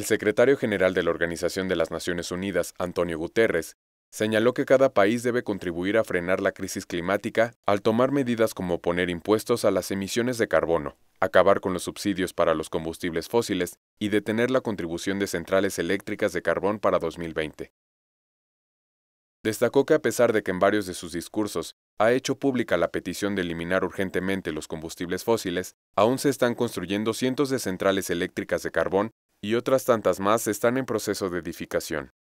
El secretario general de la Organización de las Naciones Unidas, Antonio Guterres, señaló que cada país debe contribuir a frenar la crisis climática al tomar medidas como poner impuestos a las emisiones de carbono, acabar con los subsidios para los combustibles fósiles y detener la contribución de centrales eléctricas de carbón para 2020. Destacó que a pesar de que en varios de sus discursos ha hecho pública la petición de eliminar urgentemente los combustibles fósiles, aún se están construyendo cientos de centrales eléctricas de carbón y otras tantas más están en proceso de edificación.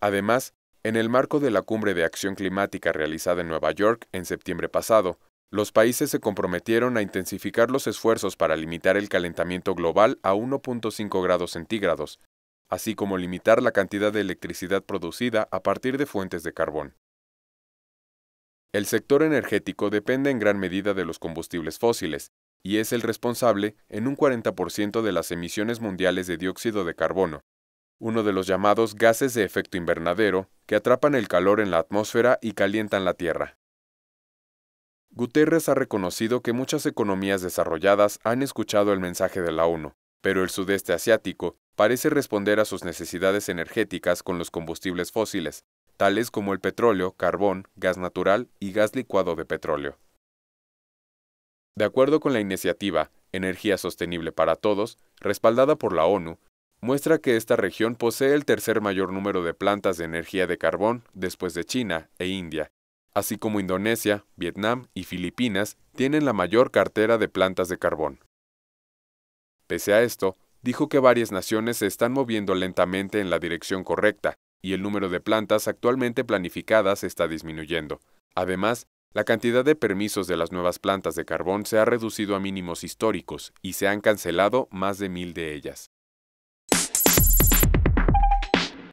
Además, en el marco de la cumbre de acción climática realizada en Nueva York en septiembre pasado, los países se comprometieron a intensificar los esfuerzos para limitar el calentamiento global a 1.5 grados centígrados, así como limitar la cantidad de electricidad producida a partir de fuentes de carbón. El sector energético depende en gran medida de los combustibles fósiles, y es el responsable en un 40% de las emisiones mundiales de dióxido de carbono, uno de los llamados gases de efecto invernadero que atrapan el calor en la atmósfera y calientan la Tierra. Guterres ha reconocido que muchas economías desarrolladas han escuchado el mensaje de la ONU, pero el sudeste asiático parece responder a sus necesidades energéticas con los combustibles fósiles, tales como el petróleo, carbón, gas natural y gas licuado de petróleo. De acuerdo con la iniciativa Energía Sostenible para Todos, respaldada por la ONU, muestra que esta región posee el tercer mayor número de plantas de energía de carbón después de China e India, así como Indonesia, Vietnam y Filipinas tienen la mayor cartera de plantas de carbón. Pese a esto, dijo que varias naciones se están moviendo lentamente en la dirección correcta y el número de plantas actualmente planificadas está disminuyendo. Además, la cantidad de permisos de las nuevas plantas de carbón se ha reducido a mínimos históricos y se han cancelado más de mil de ellas.